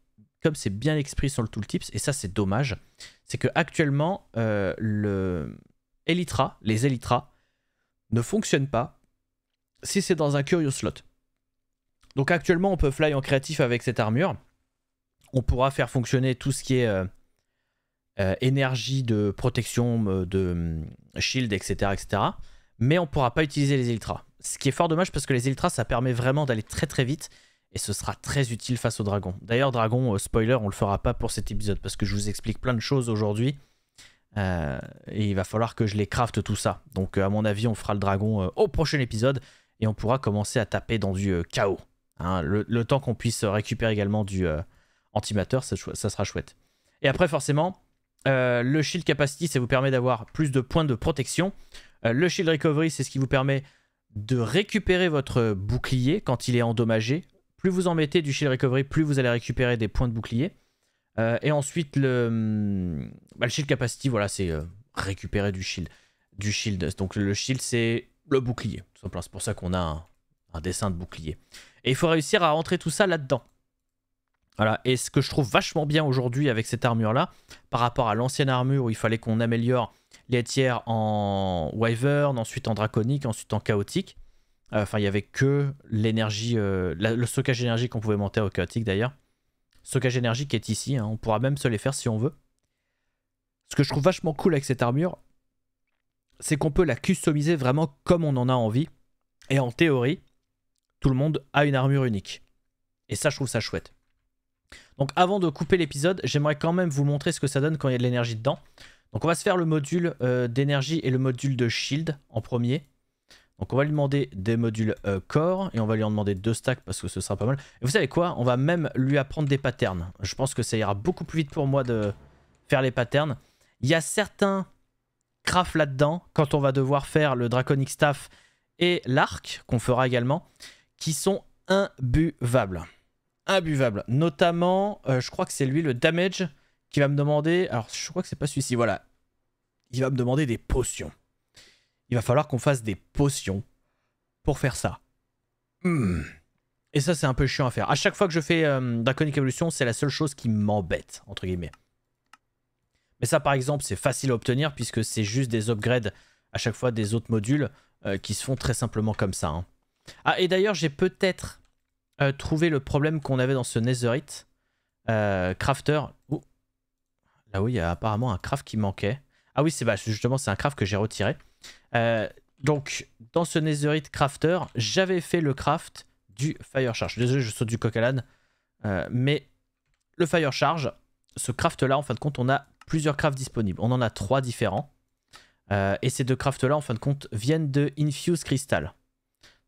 comme c'est bien exprimé sur le tooltips, et ça c'est dommage, c'est que actuellement euh, le Elytra, les Elytra, ne fonctionnent pas si c'est dans un Curious Slot. Donc actuellement on peut fly en créatif avec cette armure. On pourra faire fonctionner tout ce qui est euh, énergie de protection, euh, de euh, shield, etc., etc. Mais on ne pourra pas utiliser les ultras. Ce qui est fort dommage parce que les ultras, ça permet vraiment d'aller très très vite. Et ce sera très utile face au dragon. D'ailleurs, dragon, spoiler, on le fera pas pour cet épisode parce que je vous explique plein de choses aujourd'hui. et il va falloir que je les crafte tout ça. Donc, à mon avis, on fera le dragon au prochain épisode et on pourra commencer à taper dans du chaos. Hein. le, temps qu'on puisse récupérer également du antimateur, ça, ça sera chouette. Et après, forcément, euh, le shield capacity, ça vous permet d'avoir plus de points de protection. Euh, le shield recovery, c'est ce qui vous permet de récupérer votre bouclier quand il est endommagé. Plus vous en mettez du shield recovery, plus vous allez récupérer des points de bouclier. Euh, et ensuite, hmm, bah, le, shield capacity, voilà, c'est récupérer du shield. Du shield. Donc le shield, c'est le bouclier. C'est pour ça qu'on a un dessin de bouclier. Et il faut réussir à rentrer tout ça là-dedans. Voilà, et ce que je trouve vachement bien aujourd'hui avec cette armure-là, par rapport à l'ancienne armure où il fallait qu'on améliore les tiers en Wyvern, ensuite en Draconique, ensuite en Chaotique. Euh, enfin, il n'y avait que l'énergie, euh, le stockage d'énergie qu'on pouvait monter au Chaotique d'ailleurs. Stockage d'énergie qui est ici, hein. on pourra même se les faire si on veut. Ce que je trouve vachement cool avec cette armure, c'est qu'on peut la customiser vraiment comme on en a envie. Et en théorie, tout le monde a une armure unique. Et ça, je trouve ça chouette. Donc avant de couper l'épisode, j'aimerais quand même vous montrer ce que ça donne quand il y a de l'énergie dedans. Donc on va se faire le module euh, d'énergie et le module de shield en premier. Donc on va lui demander des modules euh, corps et on va lui en demander deux stacks parce que ce sera pas mal. Et vous savez quoi On va même lui apprendre des patterns. Je pense que ça ira beaucoup plus vite pour moi de faire les patterns. Il y a certains crafts là-dedans quand on va devoir faire le Draconic Staff et l'arc qu'on fera également qui sont imbuvables imbuvable. Notamment, euh, je crois que c'est lui le damage qui va me demander. Alors, je crois que c'est pas celui-ci, voilà. Il va me demander des potions. Il va falloir qu'on fasse des potions pour faire ça. Hmm. Et ça, c'est un peu chiant à faire. À chaque fois que je fais euh, Evolution, c'est la seule chose qui m'embête, entre guillemets. Mais ça, par exemple, c'est facile à obtenir puisque c'est juste des upgrades à chaque fois des autres modules euh, qui se font très simplement comme ça. Hein. Ah, et d'ailleurs, j'ai peut-être euh, trouver le problème qu'on avait dans ce Netherite. Euh, crafter. Là où il y a apparemment un craft qui manquait. Ah oui, c'est bah, justement c'est un craft que j'ai retiré. Euh, donc dans ce Netherite crafter, j'avais fait le craft du Fire Charge. Désolé, je saute du coq à mais le Fire Charge, ce craft là, en fin de compte, on a plusieurs crafts disponibles. On en a trois différents. et ces deux crafts là, en fin de compte, viennent de Infuse Crystal.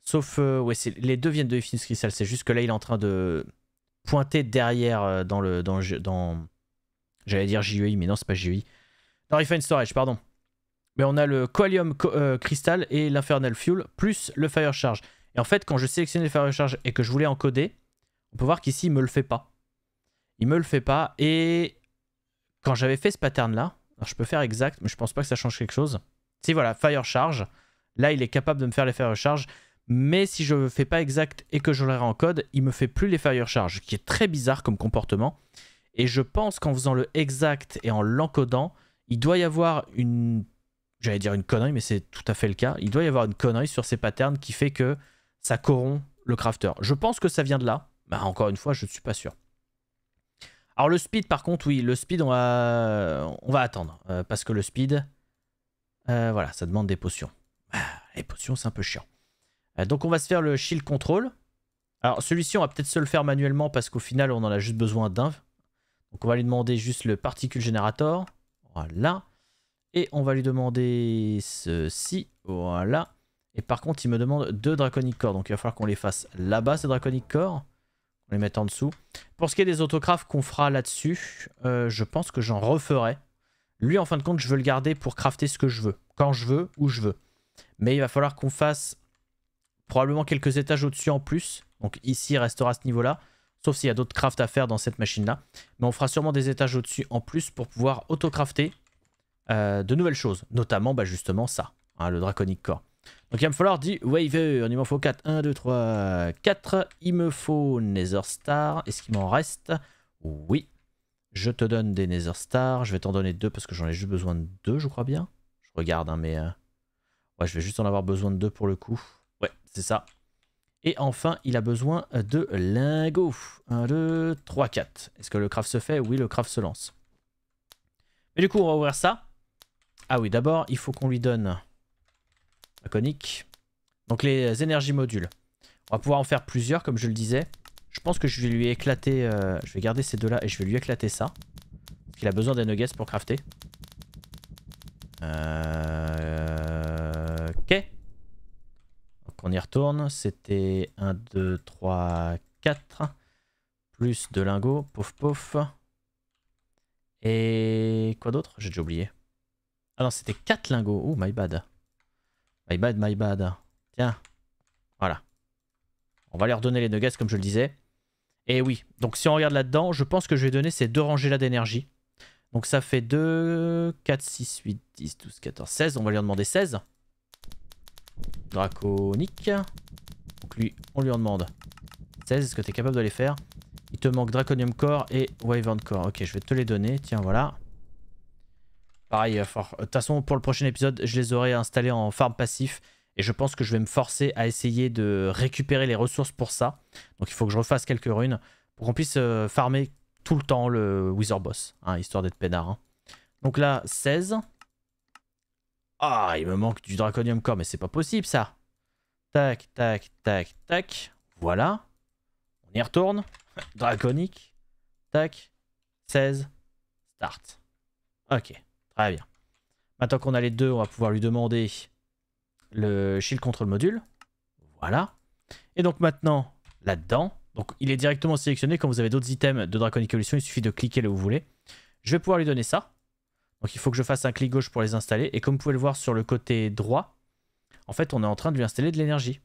Sauf, euh, ouais ouais, les deux viennent de Infinite Crystal. C'est juste que là, il est en train de pointer derrière euh, dans le. Dans, dans, J'allais dire JUI, e mais non, c'est pas JUI. E dans Refine Storage, pardon. Mais on a le Coalium cristal euh, Crystal et l'Infernal Fuel, plus le Fire Charge. Et en fait, quand je sélectionne le Fire Charge et que je voulais encoder, on peut voir qu'ici, il me le fait pas. Il me le fait pas. Et quand j'avais fait ce pattern-là, je peux faire exact, mais je pense pas que ça change quelque chose. Si voilà, Fire Charge. Là, il est capable de me faire les Fire Charge mais si je ne fais pas exact et que je le en code, il me fait plus les fire charge, qui est très bizarre comme comportement. Et je pense qu'en faisant le exact et en l'encodant, il doit y avoir une, j'allais dire une connerie, mais c'est tout à fait le cas. Il doit y avoir une connerie sur ces patterns qui fait que ça corrompt le crafter. Je pense que ça vient de là. Bah, encore une fois, je ne suis pas sûr. Alors le speed, par contre, oui, le speed, on va, attendre. Euh, parce que le speed, euh, voilà, ça demande des potions. Bah, les potions, c'est un peu chiant. Euh, donc on va se faire le shield control. Alors celui-ci on va peut-être se le faire manuellement parce qu'au final on en a juste besoin d'un. Donc on va lui demander juste le particule generator. Voilà. Et on va lui demander ceci. Voilà. Et par contre il me demande deux draconic corps. Donc il va falloir qu'on les fasse là-bas ces draconic corps On les mette en dessous. Pour ce qui est des autocrafts qu'on fera là-dessus, euh, je pense que j'en referai. Lui en fin de compte je veux le garder pour crafter ce que je veux. Quand je veux, où je veux. Mais il va falloir qu'on fasse probablement quelques étages au-dessus en plus. Donc ici, il restera ce niveau-là. Sauf s'il y a d'autres crafts à faire dans cette machine-là. Mais on fera sûrement des étages au-dessus en plus pour pouvoir auto-crafter euh, de nouvelles choses. Notamment, bah, justement, ça, hein, le Draconic Core. Donc il va me falloir 10 Waver. Il m'en faut 4. 1, 2, 3, 4. Il me faut Nether Star. Est-ce qu'il m'en reste Oui. Je te donne des Nether Star. Je vais t'en donner deux parce que j'en ai juste besoin de 2, je crois bien. Je regarde, hein, mais... Euh, ouais, je vais juste en avoir besoin de deux pour le coup. C'est ça. Et enfin, il a besoin euh, de lingots. 1, 2, 3, 4. Est-ce que le craft se fait Oui, le craft se lance. Mais du coup, on va ouvrir ça. Ah oui, d'abord, il faut qu'on lui donne la conique. Donc les énergies modules. On va pouvoir en faire plusieurs, comme je le disais. Je pense que je vais lui éclater... Euh, je vais garder ces deux-là et je vais lui éclater ça. Parce qu'il a besoin des nuggets pour crafter. Euh retourne. C'était 1, 2, 3, 4. Plus de lingots. Pouf, pouf. Et quoi d'autre J'ai déjà oublié. Ah non, c'était 4 lingots. Oh, my bad. My bad, my bad. Tiens. Voilà. On va leur donner les nuggets, comme je le disais. Et oui, donc si on regarde là-dedans, je pense que je vais donner ces deux rangées-là d'énergie. Donc ça fait 2, 4, 6, 8, 10, 12, 14, 16. On va leur demander 16 draconique. Donc lui, on lui en demande 16. Est-ce que tu es capable de les faire Il te manque Draconium Core et Wyvern Core. Ok, je vais te les donner. Tiens, voilà. Pareil, euh, euh, de toute façon, pour le prochain épisode, je les aurai installés en farm passif. Et je pense que je vais me forcer à essayer de récupérer les ressources pour ça. Donc il faut que je refasse quelques runes pour qu'on puisse euh, farmer tout le temps le wizard Boss, hein, histoire d'être pénard. Hein. Donc là, 16. Ah, il me manque du draconium core, mais c'est pas possible ça. Tac, tac, tac, tac. Voilà. On y retourne. Draconique. Tac. 16. Start. Ok, très bien. Maintenant qu'on a les deux, on va pouvoir lui demander le shield control module. Voilà. Et donc maintenant, là-dedans, donc il est directement sélectionné. Quand vous avez d'autres items de draconique Evolution, il suffit de cliquer là où vous voulez. Je vais pouvoir lui donner ça. Donc il faut que je fasse un clic gauche pour les installer. Et comme vous pouvez le voir sur le côté droit, en fait, on est en train de lui installer de l'énergie.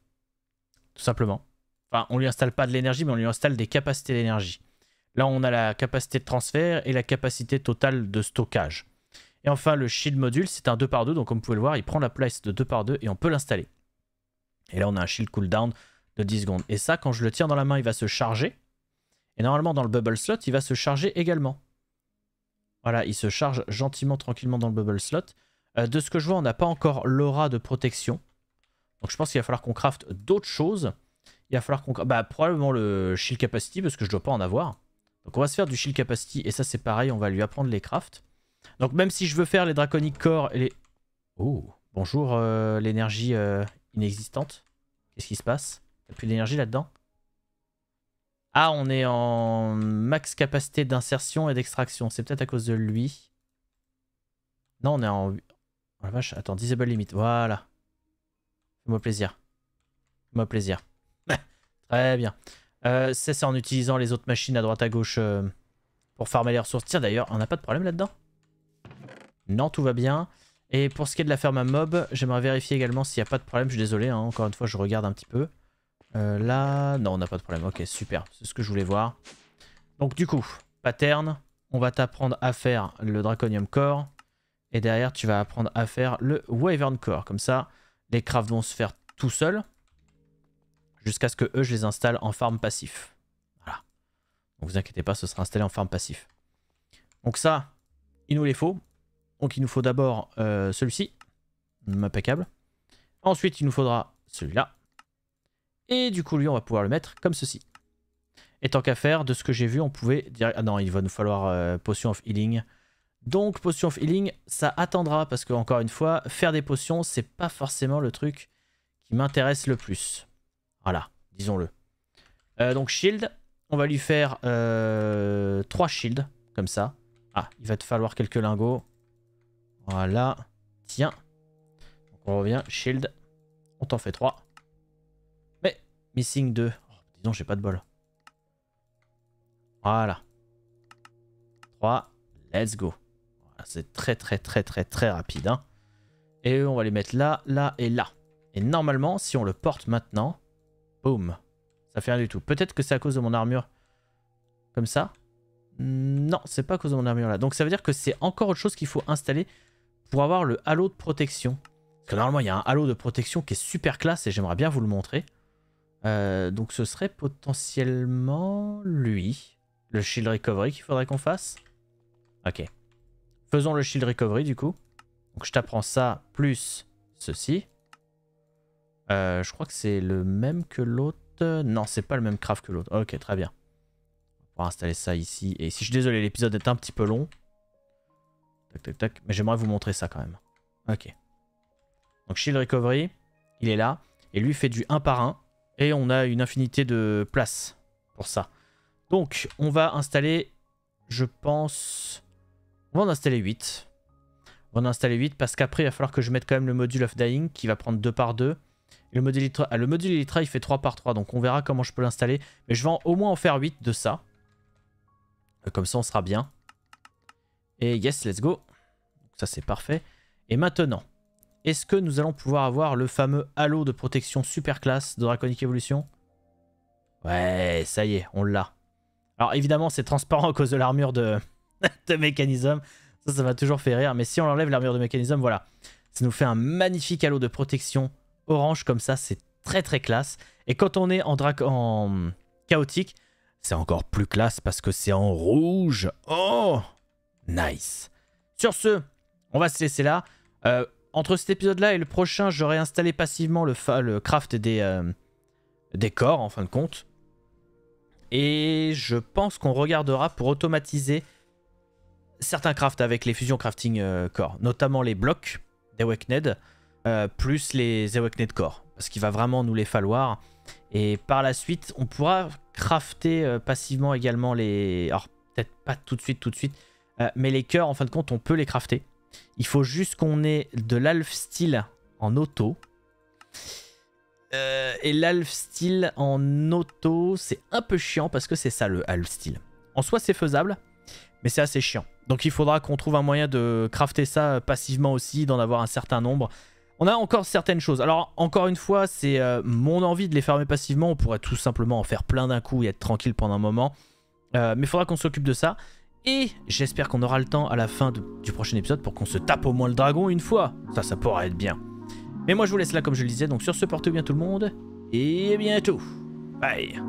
Tout simplement. Enfin, on lui installe pas de l'énergie, mais on lui installe des capacités d'énergie. Là, on a la capacité de transfert et la capacité totale de stockage. Et enfin, le shield module, c'est un 2x2, donc comme vous pouvez le voir, il prend la place de 2x2 et on peut l'installer. Et là, on a un shield cooldown de 10 secondes. Et ça, quand je le tiens dans la main, il va se charger. Et normalement, dans le bubble slot, il va se charger également. Voilà, il se charge gentiment, tranquillement dans le bubble slot. Euh, de ce que je vois, on n'a pas encore l'aura de protection. Donc je pense qu'il va falloir qu'on craft d'autres choses. Il va falloir qu'on... Bah probablement le shield capacity parce que je ne dois pas en avoir. Donc on va se faire du shield capacity et ça c'est pareil, on va lui apprendre les crafts. Donc même si je veux faire les draconic corps et les... Oh, bonjour euh, l'énergie euh, inexistante. Qu'est-ce qui se passe T'as plus d'énergie là-dedans ah, on est en max capacité d'insertion et d'extraction. C'est peut-être à cause de lui. Non, on est en... Oh la vache, attends, disable limite. Voilà. Fais-moi plaisir. Fais-moi plaisir. Très bien. Euh, ça, c'est en utilisant les autres machines à droite à gauche euh, pour farmer les ressources. Tiens, d'ailleurs, on n'a pas de problème là-dedans Non, tout va bien. Et pour ce qui est de la ferme à mob, j'aimerais vérifier également s'il n'y a pas de problème. Je suis désolé, hein. encore une fois, je regarde un petit peu. Euh, là, non, on n'a pas de problème. Ok, super. C'est ce que je voulais voir. Donc du coup, pattern, on va t'apprendre à faire le Draconium Core. Et derrière, tu vas apprendre à faire le wavern Core. Comme ça, les crafts vont se faire tout seuls. Jusqu'à ce que eux, je les installe en farm passif. Voilà. Donc vous inquiétez pas, ce sera installé en farm passif. Donc ça, il nous les faut. Donc il nous faut d'abord euh, celui-ci. Impeccable. Ensuite, il nous faudra celui-là. Et du coup, lui, on va pouvoir le mettre comme ceci. Et tant qu'à faire, de ce que j'ai vu, on pouvait dire... Ah non, il va nous falloir euh, Potion of Healing. Donc, Potion of Healing, ça attendra, parce que encore une fois, faire des potions, c'est pas forcément le truc qui m'intéresse le plus. Voilà, disons-le. Euh, donc, Shield, on va lui faire 3 euh, shields, comme ça. Ah, il va te falloir quelques lingots. Voilà, tiens. on revient, shield, on t'en fait 3. Missing 2. disons j'ai pas de bol. Voilà. 3. Let's go. C'est très très très très très rapide. Hein. Et on va les mettre là, là et là. Et normalement, si on le porte maintenant, boum, ça fait rien du tout. Peut-être que c'est à cause de mon armure comme ça. Non, c'est pas à cause de mon armure là. Donc ça veut dire que c'est encore autre chose qu'il faut installer pour avoir le halo de protection. Parce que normalement, il y a un halo de protection qui est super classe et j'aimerais bien vous le montrer. Euh, donc ce serait potentiellement lui. Le shield recovery qu'il faudrait qu'on fasse. Ok. Faisons le shield recovery du coup. Donc je t'apprends ça plus ceci. Euh, je crois que c'est le même que l'autre. Non, c'est pas le même craft que l'autre. Ok, très bien. On va installer ça ici. Et si je suis désolé, l'épisode est un petit peu long. Tac, tac, tac. Mais j'aimerais vous montrer ça quand même. Ok. Donc shield recovery, il est là. Et lui fait du 1 par 1. Et on a une infinité de places pour ça. Donc, on va installer, je pense... On va en installer 8. On va en installer 8 parce qu'après, il va falloir que je mette quand même le module of dying qui va prendre 2 par 2. le module, Elytra, ah, le module Elytra, il fait 3 par 3, donc on verra comment je peux l'installer. Mais je vais au moins en faire 8 de ça. Euh, comme ça, on sera bien. Et yes, let's go. Ça, c'est parfait. Et maintenant, est-ce que nous allons pouvoir avoir le fameux halo de protection super classe de Draconic Evolution Ouais, ça y est, on l'a. Alors évidemment, c'est transparent à cause de l'armure de, mécanisme. Ça, ça m'a toujours fait rire. Mais si on enlève l'armure de mécanisme, voilà. Ça nous fait un magnifique halo de protection orange comme ça. C'est très très classe. Et quand on est en, Drac... en chaotique, c'est encore plus classe parce que c'est en rouge. Oh Nice. Sur ce, on va se laisser là. Euh, entre cet épisode-là et le prochain, j'aurai installé passivement le, craft euh, des, corps, en fin de compte. Et je pense qu'on regardera pour automatiser certains crafts avec les fusions crafting euh, corps. notamment les blocs d'Awakened, euh, plus les Awakened corps. parce qu'il va vraiment nous les falloir. Et par la suite, on pourra crafter passivement également les... Alors, peut-être pas tout de suite, tout de suite, mais les cœurs, en fin de compte, on peut les crafter. Il faut juste qu'on ait de l'Alf style en auto. Euh, et l'Alf style en auto, c'est un peu chiant parce que c'est ça le Alf Steel. En soi, c'est faisable, mais c'est assez chiant. Donc il faudra qu'on trouve un moyen de crafter ça passivement aussi, d'en avoir un certain nombre. On a encore certaines choses. Alors encore une fois, c'est euh, mon envie de les fermer passivement. On pourrait tout simplement en faire plein d'un coup et être tranquille pendant un moment. Euh, mais il faudra qu'on s'occupe de ça. Et j'espère qu'on aura le temps à la fin du prochain épisode pour qu'on se tape au moins le dragon une fois. Ça, ça pourra être bien. Mais moi, je vous laisse là, comme je le disais. Donc, sur ce, portez bien tout le monde. Et bientôt. Bye.